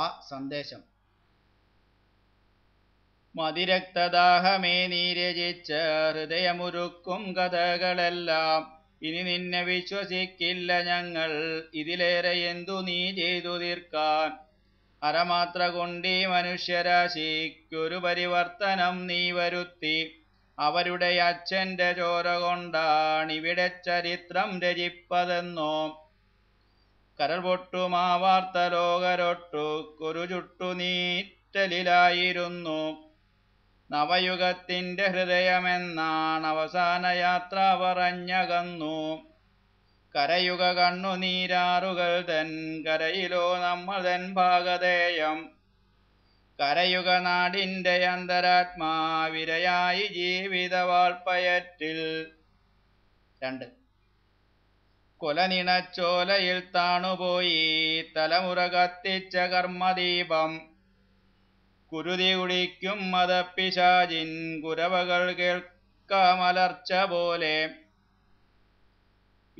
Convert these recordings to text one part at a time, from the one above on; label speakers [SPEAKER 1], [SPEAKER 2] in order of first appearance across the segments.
[SPEAKER 1] ആ സന്ദേശം മതിരക്തദാഹമേ രചിച്ച ഹൃദയമുരുക്കും കഥകളെല്ലാം ഇനി നിന്നെ വിശ്വസിക്കില്ല ഞങ്ങൾ ഇതിലേറെ എന്തു നീ ചെയ്തു തീർക്കാൻ അരമാത്ര കൊണ്ടീ മനുഷ്യരാശിക്കൊരു പരിവർത്തനം നീ വരുത്തി അവരുടെ അച്ഛൻ്റെ ചോര കൊണ്ടാണിവിടെ ചരിത്രം രചിപ്പതെന്നോ കരൾ മാവാർത്ത ലോകരൊട്ടു കുരുചുട്ടു നീറ്റലിലായിരുന്നു നവയുഗത്തിൻ്റെ ഹൃദയമെന്നാണ് അവസാന യാത്ര പറഞ്ഞകന്നു കരയുക നീരാറുകൾ തൻ കരയിലോ നമ്മൾ തൻ ഭാഗതേയം കരയുക നാടിൻ്റെ അന്തരാത്മാവിരയായി ജീവിതവാൾപ്പയറ്റിൽ രണ്ട് കുലനിണച്ചോലയിൽ താണുപോയി തലമുറ കത്തിച്ച കർമ്മദീപം കുരുതി കുടിക്കും മതപ്പിശാചിൻ കുരവകൾ കേൾക്കാമലർച്ച പോലെ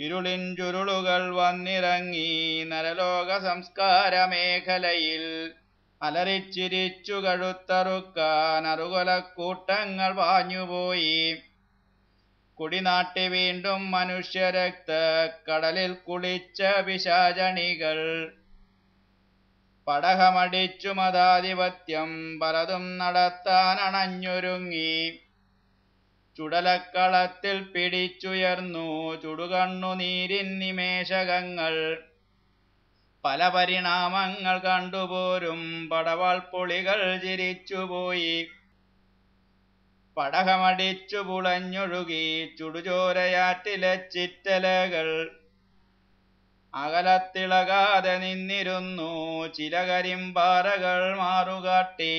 [SPEAKER 1] ഇരുളിൻ ചുരുളുകൾ വന്നിറങ്ങി നരലോക സംസ്കാര മേഖലയിൽ അലറിച്ചിരിച്ചു കഴുത്തറുക്കാൻ അറുകൊലക്കൂട്ടങ്ങൾ വാഞ്ഞുപോയി കുടിനാട്ടി വീണ്ടും മനുഷ്യരക്ത കടലിൽ കുളിച്ച വിശാചണികൾ പടഹമടിച്ചു മതാധിപത്യം പലതും നടത്താൻ അണഞ്ഞൊരുങ്ങി ചുടലക്കളത്തിൽ പിടിച്ചുയർന്നു ചുടുകണ്ണു നീരിൻ നിമേഷകങ്ങൾ പല പരിണാമങ്ങൾ കണ്ടുപോരും പടവാൾ പൊളികൾ ചിരിച്ചുപോയി പടഹമടിച്ചു പുളഞ്ഞൊഴുകി ചുടുചോരയാറ്റിലെ ചിറ്റലകൾ അകലത്തിളകാതെ നിന്നിരുന്നു ചില കരിമ്പാറകൾ മാറുകാട്ടി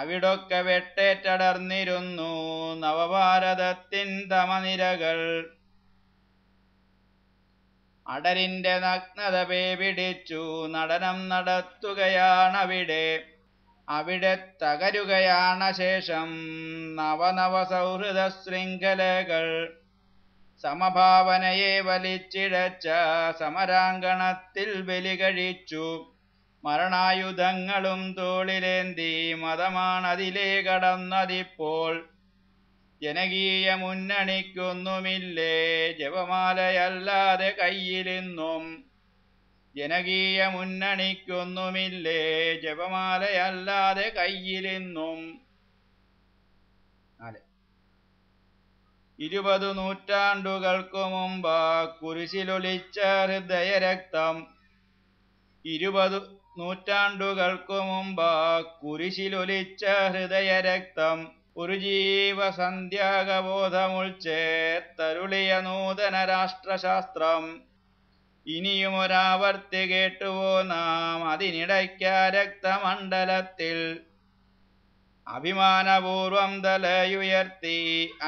[SPEAKER 1] അവിടൊക്കെ വെട്ടേറ്റടർന്നിരുന്നു നവഭാരതത്തിൻ തമനിരകൾ അടരിന്റെ നഗ്നത പേ പിടിച്ചു നടനം നടത്തുകയാണവിടെ അവിടെ തകരുകയാണ് ശേഷം നവനവ സൗഹൃദ ശൃംഖലകൾ സമഭാവനയെ വലിച്ചിഴച്ച സമരാങ്കണത്തിൽ ബലി കഴിച്ചു മരണായുധങ്ങളും തോളിലേന്തി മതമാണതിലെ കടന്നതിപ്പോൾ ജനകീയ മുന്നണിക്കൊന്നുമില്ലേ ജപമാലയല്ലാതെ കയ്യിലിന്നും ജനകീയ മുന്നണിക്കൊന്നുമില്ലേ ജപമാലയല്ലാതെ കയ്യിലിന്നും നാല് ഇരുപത് നൂറ്റാണ്ടുകൾക്കു മുമ്പ് കുരിശിലൊളിച്ച ഹൃദയരക്തം ഇരുപത് നൂറ്റാണ്ടുകൾക്കു മുമ്പ് കുരിശിലൊലിച്ച ഹൃദയരക്തം ഒരു തരുളിയ നൂതന രാഷ്ട്രശാസ്ത്രം ഇനിയും ഒരാവർത്തി കേട്ടുവോ നാം അതിനിടയ്ക്ക രക്തമണ്ഡലത്തിൽ അഭിമാനപൂർവം തലയുയർത്തി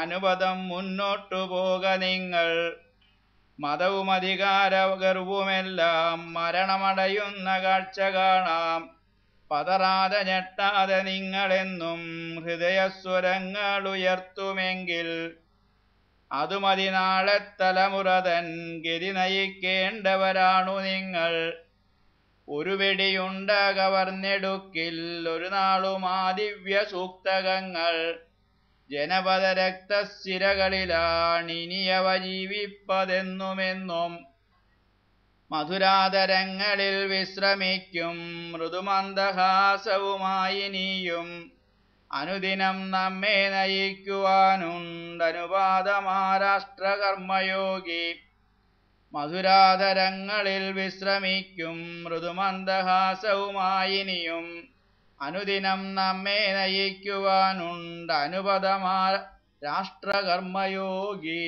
[SPEAKER 1] അനുപദം മുന്നോട്ടു പോക നിങ്ങൾ മതവും ഗർവുമെല്ലാം മരണമടയുന്ന കാഴ്ച കാണാം പതറാതെ ഞെട്ടാതെ നിങ്ങളെന്നും ഹൃദയസ്വരങ്ങൾ ഉയർത്തുമെങ്കിൽ അതു മതി നാളെ തലമുറതൻ ഗതി നയിക്കേണ്ടവരാണു നിങ്ങൾ ഒരു വെടിയുണ്ട കവർന്നെടുക്കിൽ ഒരു നാളും ആദിവ്യ സൂക്തകങ്ങൾ ജനപദ രക്തസ്ഥിരകളിലാണിനിയവ ജീവിപ്പതെന്നുമെന്നും മധുരാതരങ്ങളിൽ വിശ്രമിക്കും മൃദുമന്ദഹാസവുമായി നീയും അനുദിനം നമ്മെ നയിക്കുവാനുണ്ടനുപാതമാരാഷ്ട്ര കർമ്മയോഗി മധുരാതരങ്ങളിൽ വിശ്രമിക്കും മൃദുമന്ദഹാസവുമായിനിയും അനുദിനം നമ്മെ നയിക്കുവാനുണ്ട് രാഷ്ട്രകർമ്മയോഗി